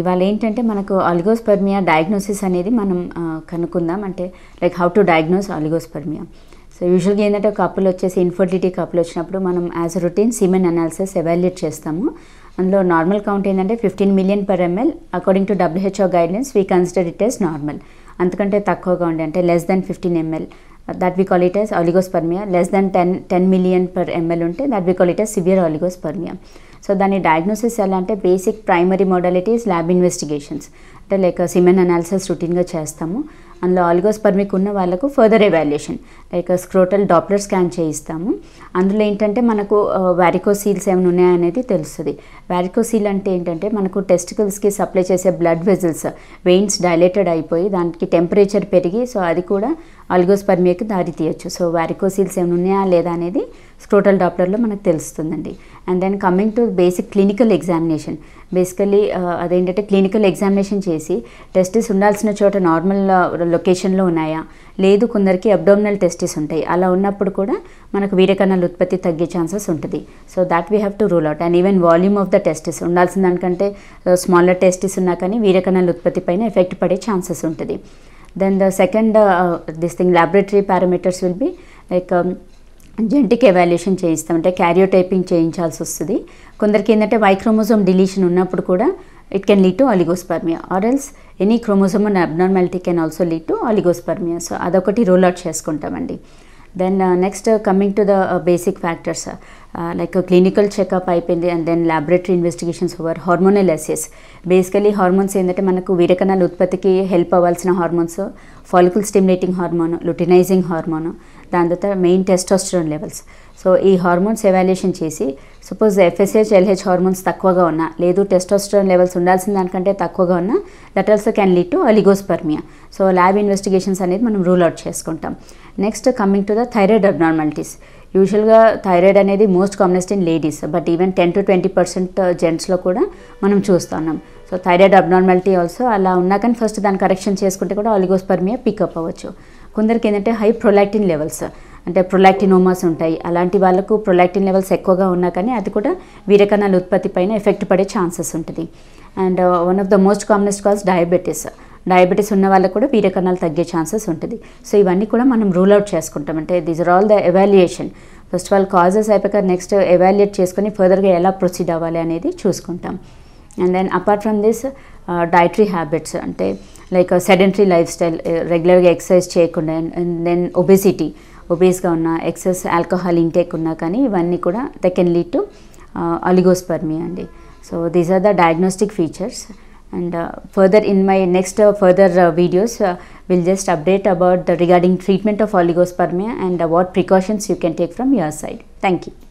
ఇవాళ ఏంటంటే మనకు అలిగోస్పర్మియా డయాగ్నోసిస్ అనేది మనం కనుక్కుందాం అంటే like how to diagnose oligospermia so యూజువల్గా ఏంటంటే కప్పులు వచ్చేసి ఇన్ఫర్టిలిటీ కప్పులు వచ్చినప్పుడు మనం as routine semen analysis evaluate చేస్తాము అందులో నార్మల్ కౌంట్ ఏంటంటే fifteen million per ML according to WHO guidelines we consider it as normal అంతకంటే తక్కువగా ఉండే అంటే less than fifteen ML that we call it as oligospermia less than ten ten million per ML ఉంటే that we call it as severe oligospermia so దాని diagnosis ఎలా అంటే basic primary modalities lab investigations అంటే like semen analysis రొటీన్గా చేస్తాము అందులో oligospermic ఉన్న వాళ్ళకు further evaluation like scrotal Doppler scan చేయిస్తాము అందులో ఏంటంటే మనకు వారికోసీల్స్ uh, ఏమైనా ఉన్నాయనేది తెలుస్తుంది వారికోసీల్ అంటే ఏంటంటే మనకు టెస్టికల్స్కి సప్లై చేసే బ్లడ్ వెజల్స్ వెయిన్స్ డైలేటెడ్ అయిపోయి దానికి టెంపరేచర్ పెరిగి సో అది కూడా ఆల్గోస్ పర్మియకు దారి తీయచ్చు సో వారికోసీల్స్ ఏమైనా ఉన్నాయా లేదా అనేది స్క్రోటల్ డాప్లర్లో మనకు తెలుస్తుందండి and then coming to basic clinical examination basically అదేంటంటే క్లినికల్ ఎగ్జామినేషన్ చేసి టెస్టిస్ ఉండాల్సిన చోట నార్మల్ లొకేషన్లో uh, ఉన్నాయా లేదు కొందరికి అబ్డోమినల్ టెస్టిస్ ఉంటాయి అలా ఉన్నప్పుడు కూడా మనకు వీరకణాలు ఉత్పత్తి తగ్గే ఛాన్సెస్ ఉంటుంది so that we have to rule out and even volume of the testis ఉండాల్సిన దానికంటే స్మాలర్ uh, టెస్టిస్ ఉన్నా కానీ వీరకణాలు ఉత్పత్తి పైన ఎఫెక్ట్ పడే ఛాన్సెస్ ఉంటుంది then the second this thing laboratory parameters will be like genetic evaluation చేయిస్తామంటే క్యారియోటైపింగ్ చేయించాల్సి వస్తుంది కొందరికి ఏంటంటే వైక్రోమోజోమ్ డిలీషన్ ఉన్నప్పుడు కూడా it can lead to oligospermia else any chromosome and abnormality can also lead to oligospermia so అదొకటి rule out చేసుకుంటామండి then next coming to the basic factors like clinical checkup అయిపోయింది and then laboratory investigations over hormonal assess basically hormones ఏంటంటే మనకు వీరకణాల ఉత్పత్తికి help అవ్వాల్సిన hormones follicle stimulating hormone luteinizing hormone దాని తర్వాత మెయిన్ టెస్టోస్టరోన్ లెవెల్స్ సో ఈ హార్మోన్స్ ఎవాల్యుయేషన్ చేసి సపోజ్ ఎఫ్ఎస్హెచ్ ఎల్హెచ్ హార్మోన్స్ తక్కువగా ఉన్నా లేదు టెస్టోస్టరోన్ లెవెల్స్ ఉండాల్సిన దానికంటే తక్కువగా ఉన్నా that also can lead to oligospermia so lab investigations అనేది మనం రూల్ అవుట్ చేసుకుంటాం next coming to the thyroid abnormalities యూజువల్గా థైరాయిడ్ అనేది most commonest in ladies but even ten to twenty percent uh, జెంట్స్లో కూడా మనం చూస్తున్నాం సో థైరాయిడ్ అబ్నార్మాలిటీ ఆల్సో అలా ఉన్నా కానీ ఫస్ట్ దాన్ని కరెక్షన్ చేసుకుంటే కూడా ఆలిగోస్పర్మియా పికప్ అవ్వచ్చు కొందరికి ఏంటంటే హై ప్రొలాక్టిన్ లెవెల్స్ అంటే ప్రొలాక్టినోమాస్ ఉంటాయి అలాంటి వాళ్ళకు ప్రొలాక్టిన్ లెవెల్స్ ఎక్కువగా ఉన్నా కానీ అది కూడా వీరకణాల ఉత్పత్తి పైన ఎఫెక్ట్ పడే ఛాన్సెస్ ఉంటుంది and one of the most commonest causes diabetes diabetes ఉన్న వాళ్ళకు కూడా వీరకణాలు తగ్గే ఛాన్సెస్ ఉంటుంది సో ఇవన్నీ కూడా మనం రూల్ అవుట్ చేసుకుంటాం అంటే this are all the evaluation first of all causes అయిపోయాక నెక్స్ట్ ఎవాల్యుయేట్ చేసుకుని ఫర్దర్గా ఎలా ప్రొసీడ్ అవ్వాలి అనేది చూసుకుంటాం and then apart from this dietary habits అంటే లైక్ సెడెంటరీ లైఫ్ స్టైల్ రెగ్యులర్గా ఎక్సర్సైజ్ చేయకుండా అండ్ దెన్ ఒబేసిటీ ఒబేస్గా ఉన్న ఎక్సెస్ ఆల్కహాల్ ఇంటేక్ ఉన్నా కానీ ఇవన్నీ కూడా the can lead to oligospermia అండి so these are the diagnostic features and uh, further in my next uh, further uh, videos uh, we'll just update about the regarding treatment of oligospermia and uh, what precautions you can take from your side thank you